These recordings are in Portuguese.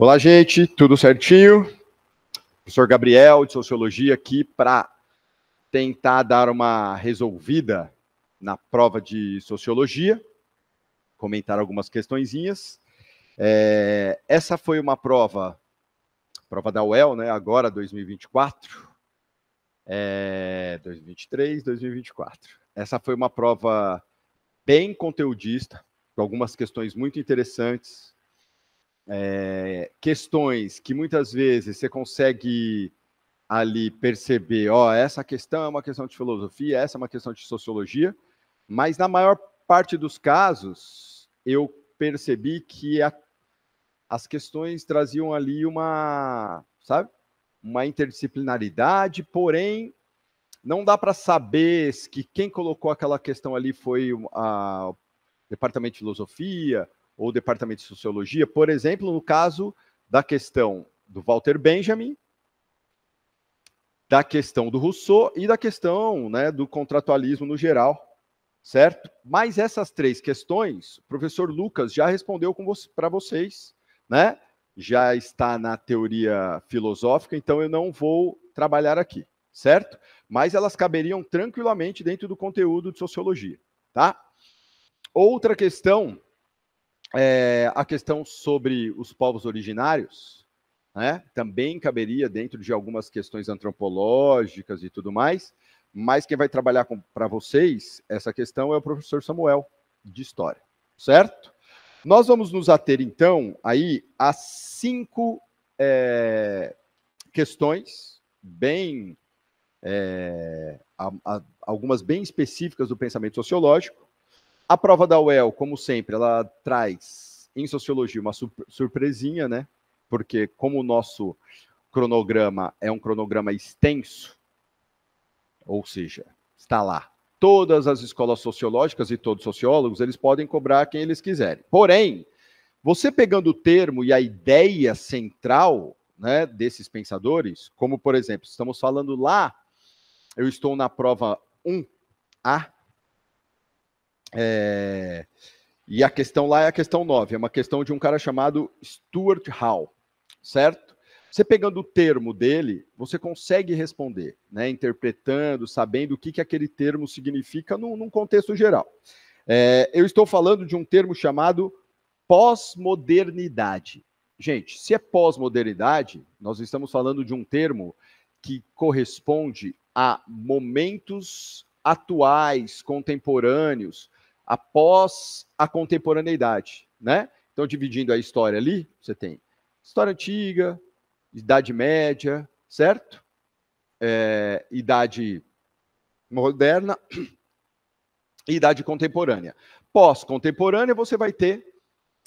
Olá, gente, tudo certinho? Professor Gabriel de Sociologia aqui para tentar dar uma resolvida na prova de Sociologia, comentar algumas questõezinhas. É, essa foi uma prova, prova da UEL, né, agora 2024, é, 2023, 2024. Essa foi uma prova bem conteudista, com algumas questões muito interessantes, é, questões que muitas vezes você consegue ali perceber, ó, essa questão é uma questão de filosofia, essa é uma questão de sociologia, mas na maior parte dos casos eu percebi que a, as questões traziam ali uma, sabe, uma interdisciplinaridade, porém não dá para saber que quem colocou aquela questão ali foi a, o departamento de filosofia ou Departamento de Sociologia, por exemplo, no caso da questão do Walter Benjamin, da questão do Rousseau e da questão né, do contratualismo no geral, certo? Mas essas três questões, o professor Lucas já respondeu você, para vocês, né? Já está na teoria filosófica, então eu não vou trabalhar aqui, certo? Mas elas caberiam tranquilamente dentro do conteúdo de sociologia, tá? Outra questão é, a questão sobre os povos originários né, também caberia dentro de algumas questões antropológicas e tudo mais, mas quem vai trabalhar para vocês essa questão é o professor Samuel, de História, certo? Nós vamos nos ater, então, aí a cinco é, questões bem... É, a, a, algumas bem específicas do pensamento sociológico, a prova da UEL, como sempre, ela traz em sociologia uma surpresinha, né? Porque como o nosso cronograma é um cronograma extenso, ou seja, está lá todas as escolas sociológicas e todos os sociólogos, eles podem cobrar quem eles quiserem. Porém, você pegando o termo e a ideia central né, desses pensadores, como por exemplo, estamos falando lá, eu estou na prova 1A, é, e a questão lá é a questão 9, é uma questão de um cara chamado Stuart Hall, certo? Você pegando o termo dele, você consegue responder, né? interpretando, sabendo o que, que aquele termo significa num, num contexto geral. É, eu estou falando de um termo chamado pós-modernidade. Gente, se é pós-modernidade, nós estamos falando de um termo que corresponde a momentos atuais, contemporâneos, após a contemporaneidade, né? Então, dividindo a história ali, você tem história antiga, Idade Média, certo? É, idade moderna e idade contemporânea. Pós-contemporânea, você vai ter,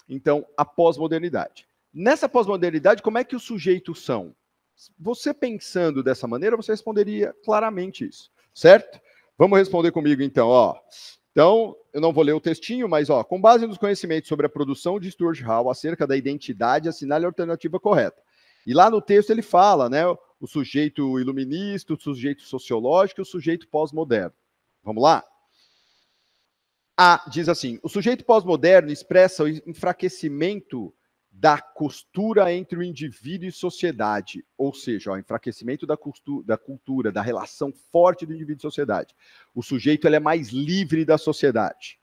então, a pós-modernidade. Nessa pós-modernidade, como é que os sujeitos são? Você pensando dessa maneira, você responderia claramente isso, certo? Vamos responder comigo, então, ó. Então, eu não vou ler o textinho, mas ó, com base nos conhecimentos sobre a produção de Stuart Hall acerca da identidade, assinale a alternativa correta. E lá no texto ele fala, né, o sujeito iluminista, o sujeito sociológico, o sujeito pós-moderno. Vamos lá? A diz assim: o sujeito pós-moderno expressa o enfraquecimento da costura entre o indivíduo e sociedade, ou seja, o enfraquecimento da, da, cultura, da relação forte do indivíduo e sociedade. O sujeito ele é mais livre da sociedade.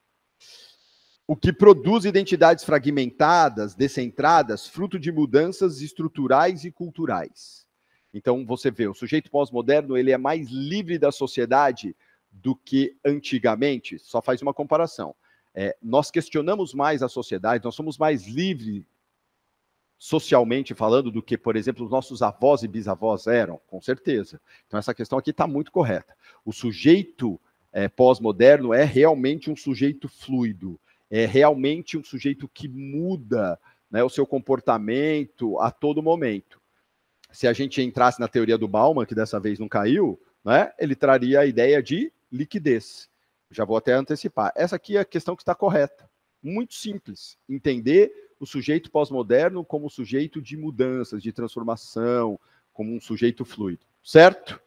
O que produz identidades fragmentadas, descentradas, fruto de mudanças estruturais e culturais. Então você vê, o sujeito pós-moderno ele é mais livre da sociedade do que antigamente. Só faz uma comparação. É, nós questionamos mais a sociedade, nós somos mais livres socialmente falando do que, por exemplo, os nossos avós e bisavós eram, com certeza. Então, essa questão aqui está muito correta. O sujeito é, pós-moderno é realmente um sujeito fluido, é realmente um sujeito que muda né, o seu comportamento a todo momento. Se a gente entrasse na teoria do Bauman, que dessa vez não caiu, né, ele traria a ideia de liquidez. Já vou até antecipar. Essa aqui é a questão que está correta. Muito simples. Entender o sujeito pós-moderno como sujeito de mudanças, de transformação, como um sujeito fluido, certo?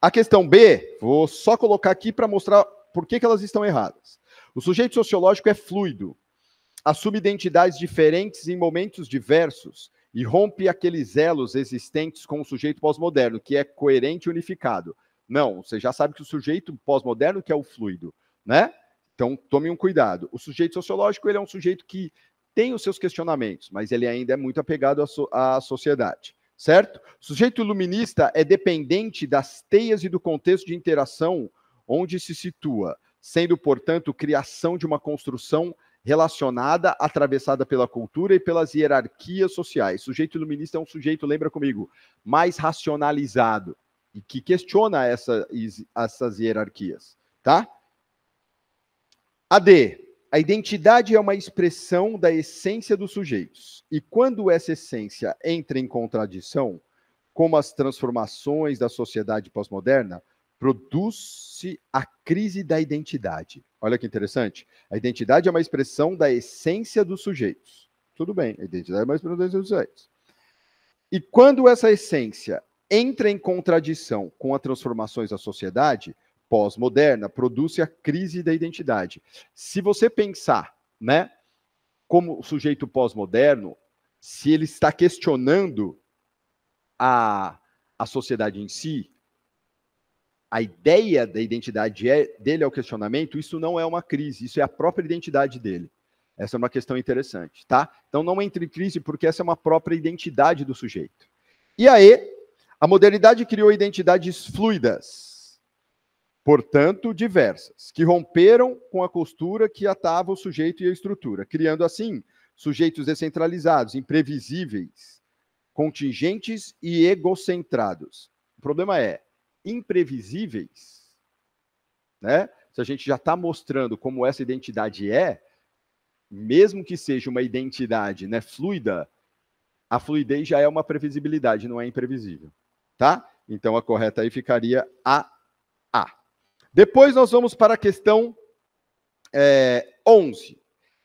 A questão B, vou só colocar aqui para mostrar por que, que elas estão erradas. O sujeito sociológico é fluido, assume identidades diferentes em momentos diversos e rompe aqueles elos existentes com o sujeito pós-moderno, que é coerente e unificado. Não, você já sabe que o sujeito pós-moderno que é o fluido, né? Então, tome um cuidado. O sujeito sociológico, ele é um sujeito que tem os seus questionamentos, mas ele ainda é muito apegado à, so à sociedade, certo? O sujeito iluminista é dependente das teias e do contexto de interação onde se situa, sendo, portanto, criação de uma construção relacionada, atravessada pela cultura e pelas hierarquias sociais. O sujeito iluminista é um sujeito, lembra comigo, mais racionalizado e que questiona essa, essas hierarquias, tá? AD, a identidade é uma expressão da essência dos sujeitos. E quando essa essência entra em contradição, como as transformações da sociedade pós-moderna, produz-se a crise da identidade. Olha que interessante. A identidade é uma expressão da essência dos sujeitos. Tudo bem, a identidade é uma expressão da essência dos sujeitos. E quando essa essência entra em contradição com as transformações da sociedade, pós-moderna produz a crise da identidade. Se você pensar, né, como o sujeito pós-moderno, se ele está questionando a, a sociedade em si, a ideia da identidade é, dele é questionamento, isso não é uma crise, isso é a própria identidade dele. Essa é uma questão interessante, tá? Então não entre em crise porque essa é uma própria identidade do sujeito. E aí, a modernidade criou identidades fluidas portanto, diversas, que romperam com a costura que atava o sujeito e a estrutura, criando assim sujeitos descentralizados, imprevisíveis, contingentes e egocentrados. O problema é imprevisíveis, né? Se a gente já está mostrando como essa identidade é, mesmo que seja uma identidade, né, fluida, a fluidez já é uma previsibilidade, não é imprevisível, tá? Então a correta aí ficaria a a. Depois nós vamos para a questão é, 11.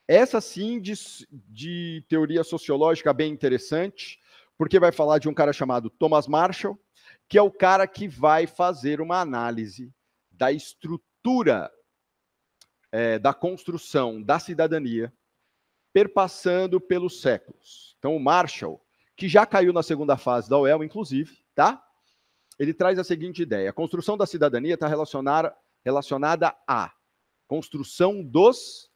Essa sim de, de teoria sociológica bem interessante, porque vai falar de um cara chamado Thomas Marshall, que é o cara que vai fazer uma análise da estrutura é, da construção da cidadania perpassando pelos séculos. Então, o Marshall, que já caiu na segunda fase da OEL, inclusive, tá? ele traz a seguinte ideia: a construção da cidadania está relacionada, relacionada à construção dos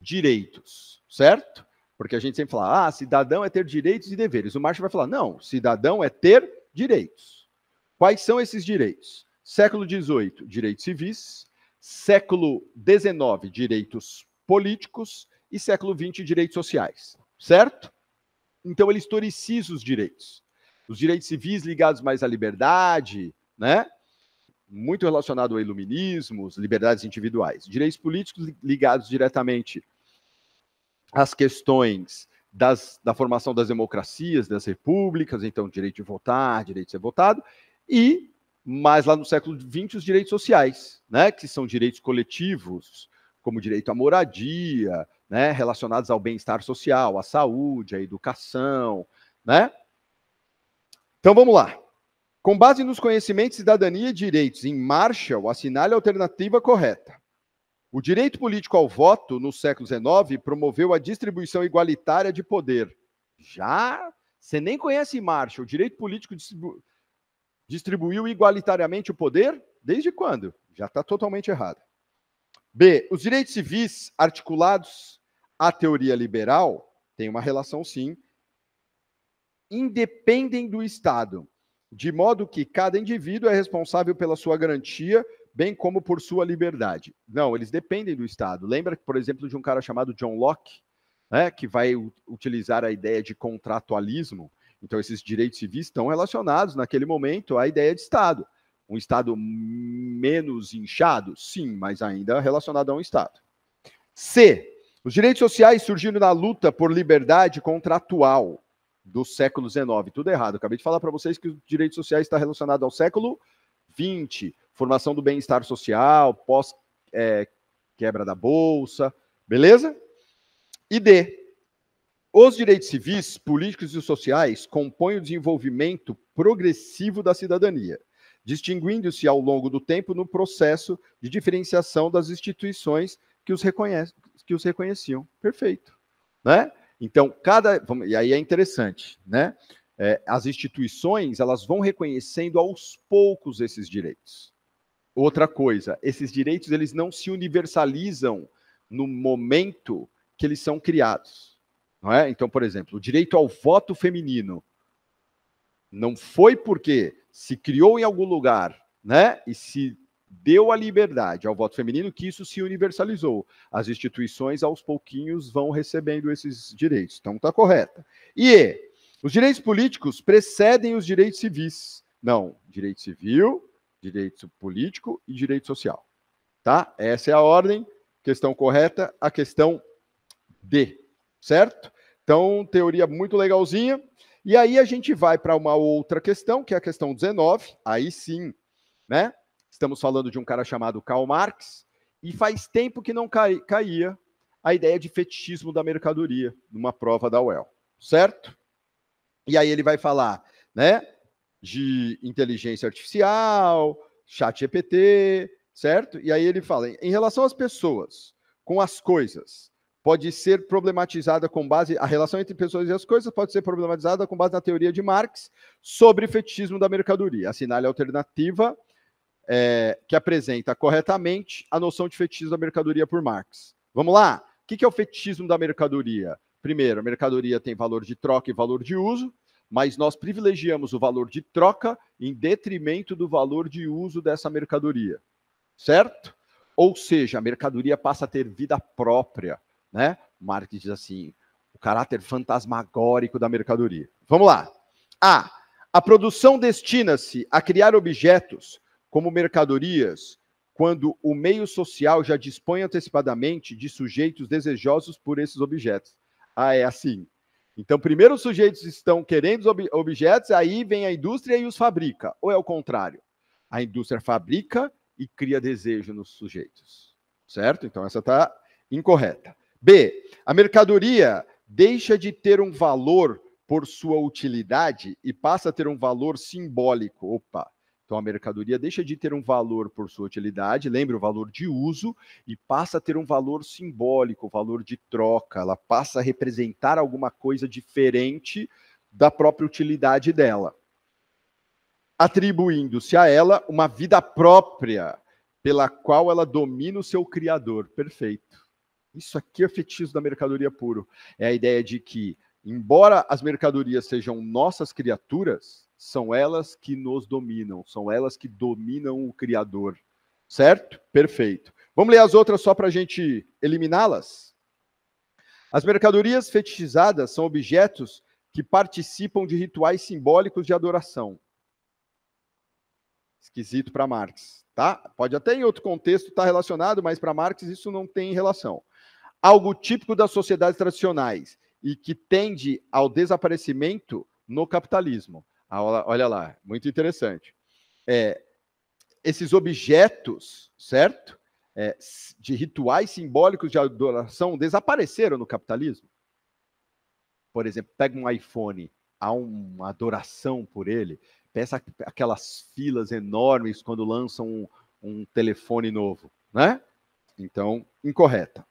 direitos, certo? Porque a gente sempre fala, ah, cidadão é ter direitos e deveres. O Marx vai falar, não, cidadão é ter direitos. Quais são esses direitos? Século XVIII, direitos civis. Século XIX, direitos políticos. E século XX, direitos sociais, certo? Então ele historiciza os direitos os direitos civis ligados mais à liberdade, né? muito relacionado ao iluminismo, liberdades individuais, direitos políticos ligados diretamente às questões das, da formação das democracias, das repúblicas, então direito de votar, direito de ser votado, e mais lá no século XX os direitos sociais, né, que são direitos coletivos, como direito à moradia, né, relacionados ao bem-estar social, à saúde, à educação, né, então vamos lá. Com base nos conhecimentos, cidadania e direitos em Marshall, assinale a alternativa correta. O direito político ao voto, no século XIX, promoveu a distribuição igualitária de poder. Já? Você nem conhece Marshall. O direito político distribu... distribuiu igualitariamente o poder? Desde quando? Já está totalmente errado. B. Os direitos civis articulados à teoria liberal têm uma relação, sim, independem do Estado, de modo que cada indivíduo é responsável pela sua garantia, bem como por sua liberdade. Não, eles dependem do Estado. Lembra, por exemplo, de um cara chamado John Locke, né, que vai utilizar a ideia de contratualismo. Então, esses direitos civis estão relacionados, naquele momento, à ideia de Estado. Um Estado menos inchado? Sim, mas ainda relacionado a um Estado. C. Os direitos sociais surgiram na luta por liberdade contratual do século XIX. Tudo errado. Acabei de falar para vocês que os direitos sociais está relacionado ao século XX. Formação do bem-estar social, pós é, quebra da bolsa, beleza? E D. Os direitos civis, políticos e sociais compõem o desenvolvimento progressivo da cidadania, distinguindo-se ao longo do tempo no processo de diferenciação das instituições que os, reconhece, que os reconheciam. Perfeito. Né? Então, cada. E aí é interessante, né? É, as instituições elas vão reconhecendo aos poucos esses direitos. Outra coisa, esses direitos eles não se universalizam no momento que eles são criados. Não é? Então, por exemplo, o direito ao voto feminino não foi porque se criou em algum lugar né, e se deu a liberdade ao voto feminino que isso se universalizou. As instituições, aos pouquinhos, vão recebendo esses direitos. Então, está correta. E os direitos políticos precedem os direitos civis. Não, direito civil, direito político e direito social. Tá? Essa é a ordem. Questão correta, a questão D, certo? Então, teoria muito legalzinha. E aí a gente vai para uma outra questão, que é a questão 19. Aí sim, né? Estamos falando de um cara chamado Karl Marx, e faz tempo que não cai, caía a ideia de fetichismo da mercadoria numa prova da UEL, certo? E aí ele vai falar, né, de inteligência artificial, chat GPT, certo? E aí ele fala, em relação às pessoas, com as coisas, pode ser problematizada com base a relação entre pessoas e as coisas pode ser problematizada com base na teoria de Marx sobre fetichismo da mercadoria. Assinale a alternativa é, que apresenta corretamente a noção de fetichismo da mercadoria por Marx. Vamos lá? O que é o fetichismo da mercadoria? Primeiro, a mercadoria tem valor de troca e valor de uso, mas nós privilegiamos o valor de troca em detrimento do valor de uso dessa mercadoria, certo? Ou seja, a mercadoria passa a ter vida própria, né? Marx diz assim, o caráter fantasmagórico da mercadoria. Vamos lá. A. A produção destina-se a criar objetos como mercadorias, quando o meio social já dispõe antecipadamente de sujeitos desejosos por esses objetos. Ah, é assim. Então, primeiro os sujeitos estão querendo os ob objetos, aí vem a indústria e os fabrica. Ou é o contrário? A indústria fabrica e cria desejo nos sujeitos. Certo? Então, essa está incorreta. B. A mercadoria deixa de ter um valor por sua utilidade e passa a ter um valor simbólico. Opa! Então a mercadoria deixa de ter um valor por sua utilidade, lembra o valor de uso, e passa a ter um valor simbólico, o valor de troca. Ela passa a representar alguma coisa diferente da própria utilidade dela, atribuindo-se a ela uma vida própria, pela qual ela domina o seu criador. Perfeito. Isso aqui é o fetismo da mercadoria puro. É a ideia de que, embora as mercadorias sejam nossas criaturas, são elas que nos dominam, são elas que dominam o Criador. Certo? Perfeito. Vamos ler as outras só para a gente eliminá-las? As mercadorias fetichizadas são objetos que participam de rituais simbólicos de adoração. Esquisito para Marx, tá? Pode até em outro contexto estar tá relacionado, mas para Marx isso não tem relação. Algo típico das sociedades tradicionais e que tende ao desaparecimento no capitalismo. Olha lá, muito interessante. É, esses objetos, certo? É, de rituais simbólicos de adoração desapareceram no capitalismo. Por exemplo, pega um iPhone, há uma adoração por ele, peça aquelas filas enormes quando lançam um, um telefone novo, né? Então, incorreta.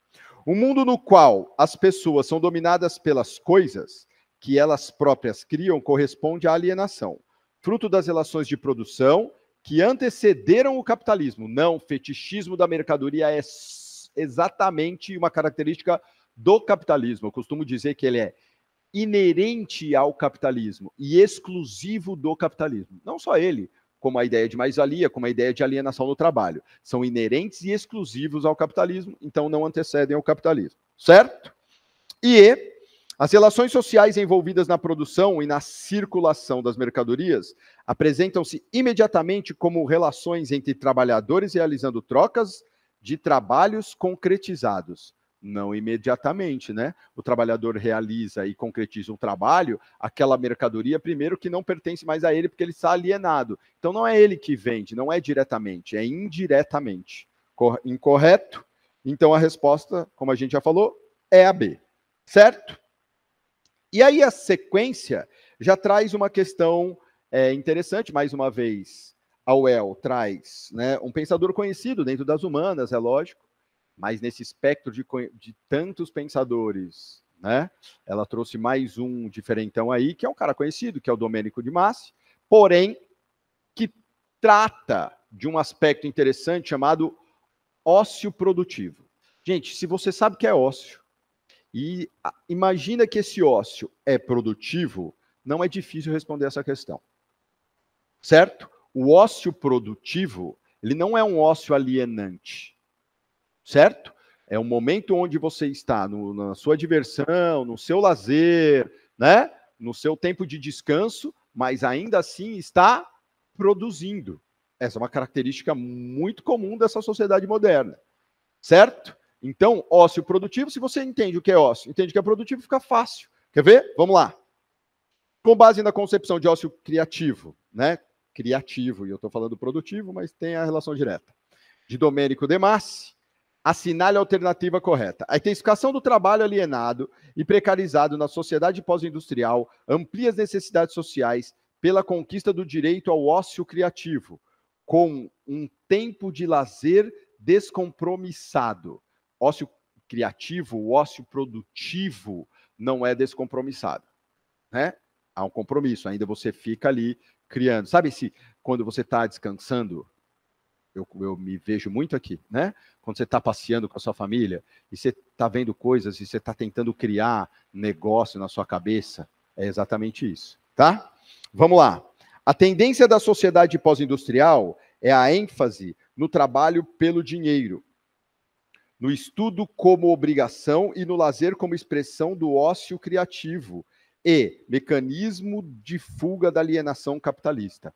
Um mundo no qual as pessoas são dominadas pelas coisas que elas próprias criam corresponde à alienação, fruto das relações de produção que antecederam o capitalismo. Não, fetichismo da mercadoria é exatamente uma característica do capitalismo. Eu costumo dizer que ele é inerente ao capitalismo e exclusivo do capitalismo. Não só ele, como a ideia de mais-valia, como a ideia de alienação no trabalho. São inerentes e exclusivos ao capitalismo, então não antecedem ao capitalismo. Certo? E as relações sociais envolvidas na produção e na circulação das mercadorias apresentam-se imediatamente como relações entre trabalhadores realizando trocas de trabalhos concretizados. Não imediatamente, né? O trabalhador realiza e concretiza um trabalho, aquela mercadoria, primeiro, que não pertence mais a ele, porque ele está alienado. Então, não é ele que vende, não é diretamente, é indiretamente. Incorreto? Então, a resposta, como a gente já falou, é a B. Certo? E aí a sequência já traz uma questão é, interessante, mais uma vez. A UEL traz né, um pensador conhecido dentro das humanas, é lógico, mas nesse espectro de, de tantos pensadores, né, ela trouxe mais um diferentão aí, que é um cara conhecido, que é o Domênico de Massi, porém, que trata de um aspecto interessante chamado ócio produtivo. Gente, se você sabe o que é ócio, e imagina que esse ócio é produtivo, não é difícil responder essa questão. Certo? O ócio produtivo, ele não é um ócio alienante. Certo? É um momento onde você está no, na sua diversão, no seu lazer, né? no seu tempo de descanso, mas ainda assim está produzindo. Essa é uma característica muito comum dessa sociedade moderna, certo? Então, ócio produtivo, se você entende o que é ócio, entende que é produtivo, fica fácil. Quer ver? Vamos lá. Com base na concepção de ócio criativo, né? Criativo, e eu estou falando produtivo, mas tem a relação direta. De Domênico De Massi, assinale a alternativa correta. A intensificação do trabalho alienado e precarizado na sociedade pós-industrial amplia as necessidades sociais pela conquista do direito ao ócio criativo, com um tempo de lazer descompromissado ócio criativo, o ócio produtivo não é descompromissado, né? Há um compromisso, ainda você fica ali criando. Sabe se quando você está descansando, eu, eu, me vejo muito aqui, né? Quando você está passeando com a sua família e você está vendo coisas e você está tentando criar negócio na sua cabeça, é exatamente isso, tá? Vamos lá. A tendência da sociedade pós-industrial é a ênfase no trabalho pelo dinheiro, no estudo como obrigação e no lazer como expressão do ócio criativo e mecanismo de fuga da alienação capitalista.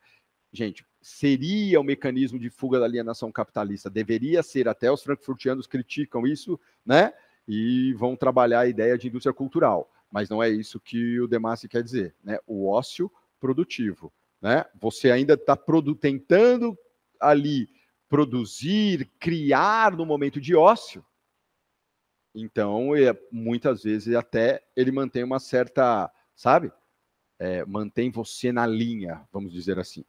Gente, seria o um mecanismo de fuga da alienação capitalista, deveria ser, até os frankfurtianos criticam isso, né? E vão trabalhar a ideia de indústria cultural, mas não é isso que o Demassi quer dizer, né? O ócio produtivo, né? Você ainda está tentando ali produzir, criar no momento de ócio, então muitas vezes até ele mantém uma certa, sabe? É, mantém você na linha, vamos dizer assim.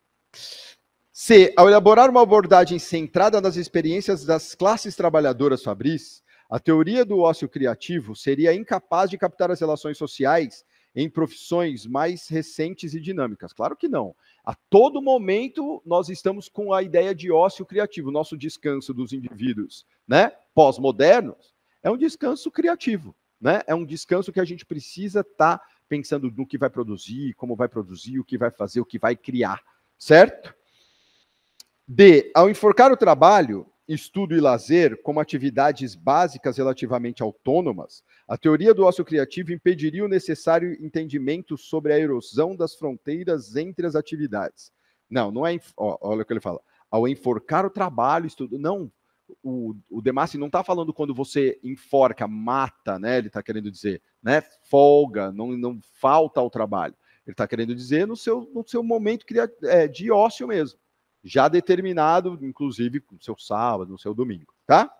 C. Ao elaborar uma abordagem centrada nas experiências das classes trabalhadoras fabris, a teoria do ócio criativo seria incapaz de captar as relações sociais em profissões mais recentes e dinâmicas? Claro que não. A todo momento nós estamos com a ideia de ócio criativo. Nosso descanso dos indivíduos, né, pós-modernos, é um descanso criativo, né? É um descanso que a gente precisa estar tá pensando no que vai produzir, como vai produzir, o que vai fazer, o que vai criar, certo? D. Ao enforcar o trabalho, estudo e lazer como atividades básicas relativamente autônomas, a teoria do ócio criativo impediria o necessário entendimento sobre a erosão das fronteiras entre as atividades. Não, não é. Ó, olha o que ele fala. Ao enforcar o trabalho, estudo. Não. O, o Demassi não está falando quando você enforca, mata, né? Ele está querendo dizer, né? Folga, não, não falta ao trabalho. Ele está querendo dizer no seu, no seu momento é, de ócio mesmo já determinado, inclusive no seu sábado, no seu domingo, tá?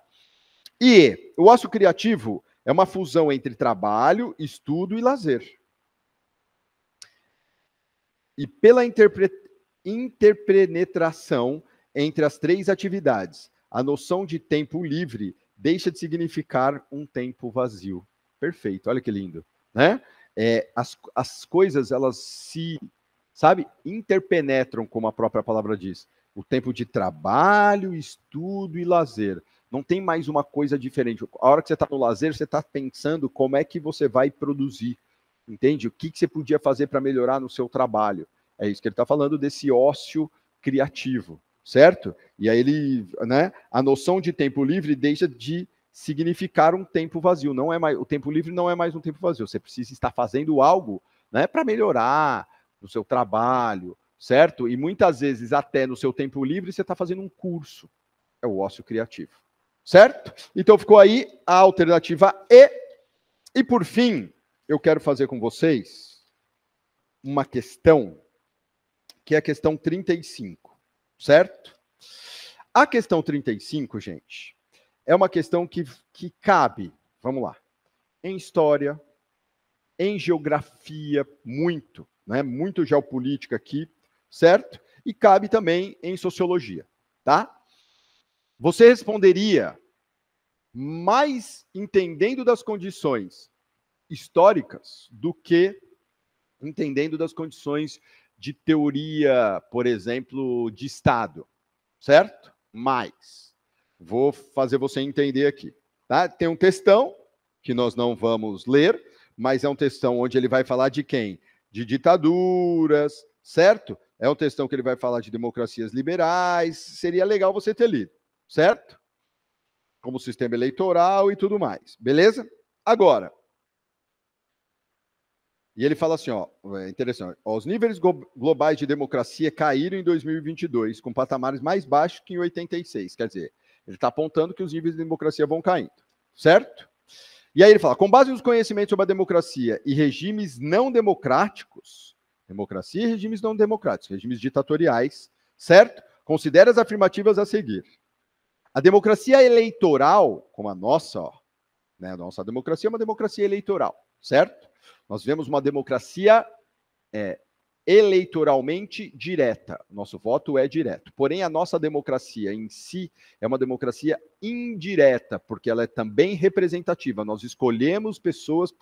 E o ócio criativo é uma fusão entre trabalho, estudo e lazer. E pela interpre... interpenetração entre as três atividades, a noção de tempo livre deixa de significar um tempo vazio. Perfeito, olha que lindo, né? É, as, as coisas, elas se, sabe, interpenetram, como a própria palavra diz o tempo de trabalho, estudo e lazer. Não tem mais uma coisa diferente. A hora que você está no lazer, você está pensando como é que você vai produzir, entende? O que, que você podia fazer para melhorar no seu trabalho. É isso que ele está falando desse ócio criativo, certo? E aí ele, né? A noção de tempo livre deixa de significar um tempo vazio. Não é mais o tempo livre não é mais um tempo vazio. Você precisa estar fazendo algo, né, para melhorar no seu trabalho, certo? E muitas vezes, até no seu tempo livre, você está fazendo um curso. É o ócio criativo, certo? Então ficou aí a alternativa E. E por fim, eu quero fazer com vocês uma questão, que é a questão 35, certo? A questão 35, gente, é uma questão que, que cabe, vamos lá, em história, em geografia, muito, né? muito geopolítica aqui, certo? E cabe também em sociologia, tá? Você responderia mais entendendo das condições históricas do que entendendo das condições de teoria, por exemplo, de Estado, certo? Mas vou fazer você entender aqui, tá? Tem um textão que nós não vamos ler, mas é um textão onde ele vai falar de quem? De ditaduras, certo? É um textão que ele vai falar de democracias liberais. Seria legal você ter lido, certo? Como sistema eleitoral e tudo mais. Beleza? Agora. E ele fala assim, ó, é interessante. os níveis globais de democracia caíram em 2022, com patamares mais baixos que em 86. Quer dizer, ele está apontando que os níveis de democracia vão caindo, certo? E aí ele fala: com base nos conhecimentos sobre a democracia e regimes não democráticos, Democracia e regimes não democráticos, regimes ditatoriais, certo? Considere as afirmativas a seguir. A democracia eleitoral, como a nossa, ó, né, a nossa democracia é uma democracia eleitoral, certo? Nós vemos uma democracia é, eleitoralmente direta. Nosso voto é direto. Porém, a nossa democracia em si é uma democracia indireta, porque ela é também representativa. Nós escolhemos pessoas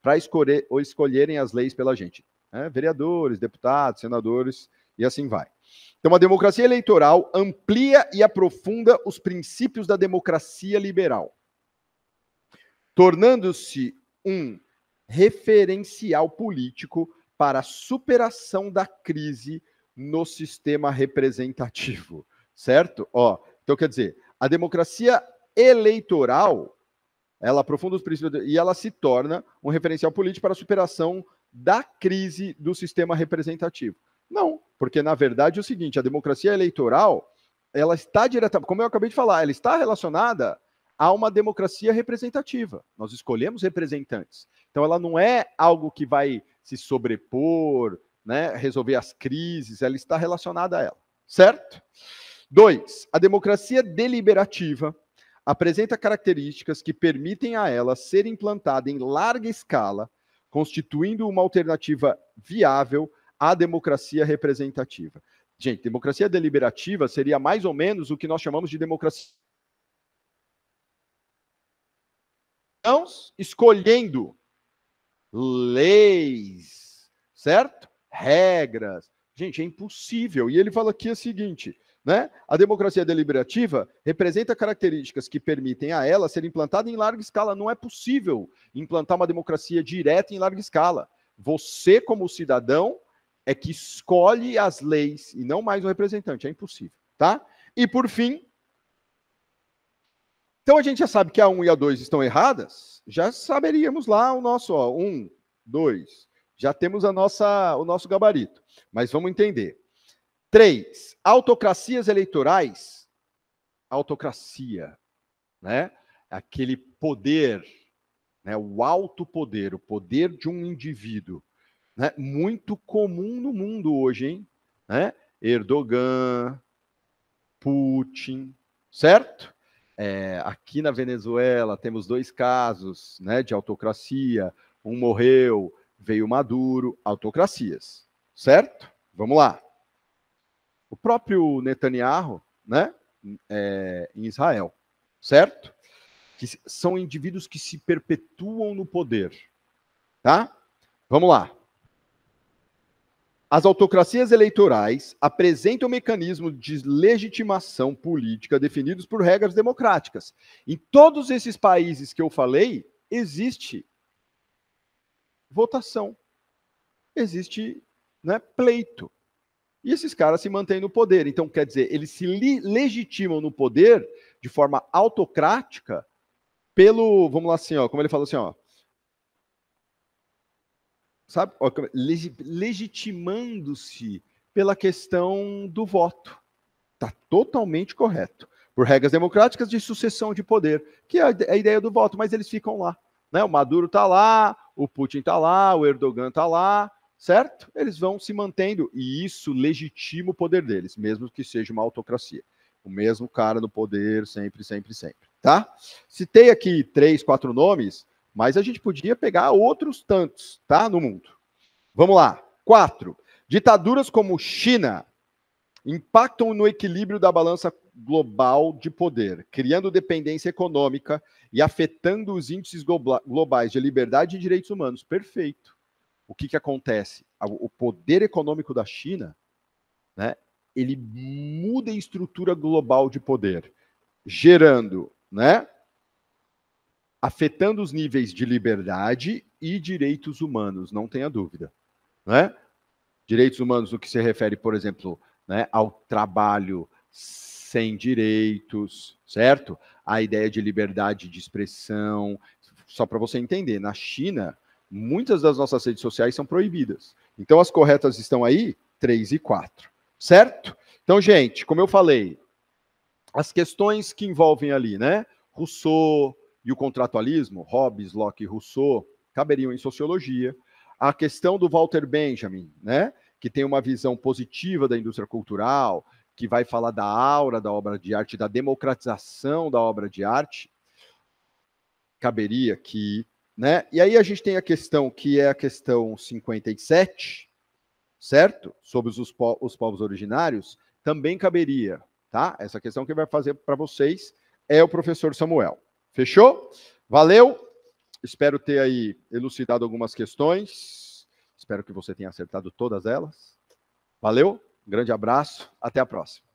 para escolher, escolherem as leis pela gente né? vereadores, deputados, senadores e assim vai. Então, a democracia eleitoral amplia e aprofunda os princípios da democracia liberal, tornando-se um referencial político para a superação da crise no sistema representativo, certo? Ó, então quer dizer, a democracia eleitoral ela aprofunda os princípios e ela se torna um referencial político para a superação da crise do sistema representativo. Não, porque na verdade é o seguinte, a democracia eleitoral, ela está diretamente, como eu acabei de falar, ela está relacionada a uma democracia representativa. Nós escolhemos representantes. Então ela não é algo que vai se sobrepor, né, resolver as crises, ela está relacionada a ela, certo? Dois, a democracia deliberativa apresenta características que permitem a ela ser implantada em larga escala constituindo uma alternativa viável à democracia representativa. Gente, democracia deliberativa seria mais ou menos o que nós chamamos de democracia. Escolhendo leis, certo? Regras. Gente, é impossível. E ele fala aqui o seguinte: né? A democracia deliberativa representa características que permitem a ela ser implantada em larga escala. Não é possível implantar uma democracia direta em larga escala. Você, como cidadão, é que escolhe as leis e não mais o representante. É impossível, tá? E por fim, então a gente já sabe que a 1 e a 2 estão erradas, já saberíamos lá o nosso, ó, 1, 2, já temos a nossa, o nosso gabarito. Mas vamos entender. Três, autocracias eleitorais. Autocracia, né? Aquele poder, né? o alto poder, o poder de um indivíduo. Né? Muito comum no mundo hoje, hein? Né? Erdogan, Putin, certo? É, aqui na Venezuela temos dois casos né, de autocracia. Um morreu, veio Maduro, autocracias, certo? Vamos lá o próprio Netanyahu, né, é, em Israel, certo? Que são indivíduos que se perpetuam no poder, tá? Vamos lá. As autocracias eleitorais apresentam mecanismos de legitimação política definidos por regras democráticas. Em todos esses países que eu falei, existe votação, existe né, pleito. E esses caras se mantêm no poder. Então, quer dizer, eles se legitimam no poder de forma autocrática pelo, vamos lá assim, ó, como ele falou assim, ó, sabe, ó, é, legitimando-se pela questão do voto. Está totalmente correto. Por regras democráticas de sucessão de poder, que é a é ideia do voto, mas eles ficam lá. Né? O Maduro está lá, o Putin está lá, o Erdogan está lá, certo? Eles vão se mantendo e isso legitima o poder deles, mesmo que seja uma autocracia. O mesmo cara no poder sempre, sempre, sempre, tá? Citei aqui três, quatro nomes, mas a gente podia pegar outros tantos, tá? No mundo. Vamos lá. Quatro. Ditaduras como China impactam no equilíbrio da balança global de poder, criando dependência econômica e afetando os índices globais de liberdade e direitos humanos. Perfeito o que, que acontece? O poder econômico da China, né, ele muda a estrutura global de poder, gerando, né, afetando os níveis de liberdade e direitos humanos, não tenha dúvida. Né? Direitos humanos no que se refere, por exemplo, né, ao trabalho sem direitos, certo? A ideia de liberdade de expressão. Só para você entender, na China, muitas das nossas redes sociais são proibidas. Então as corretas estão aí, 3 e 4, certo? Então, gente, como eu falei, as questões que envolvem ali, né? Rousseau e o contratualismo, Hobbes, Locke e Rousseau, caberiam em sociologia. A questão do Walter Benjamin, né? Que tem uma visão positiva da indústria cultural, que vai falar da aura da obra de arte, da democratização da obra de arte, caberia aqui né? E aí a gente tem a questão que é a questão 57, certo? Sobre os, po os povos originários, também caberia, tá? Essa questão que vai fazer para vocês é o professor Samuel. Fechou? Valeu! Espero ter aí elucidado algumas questões. Espero que você tenha acertado todas elas. Valeu, grande abraço, até a próxima.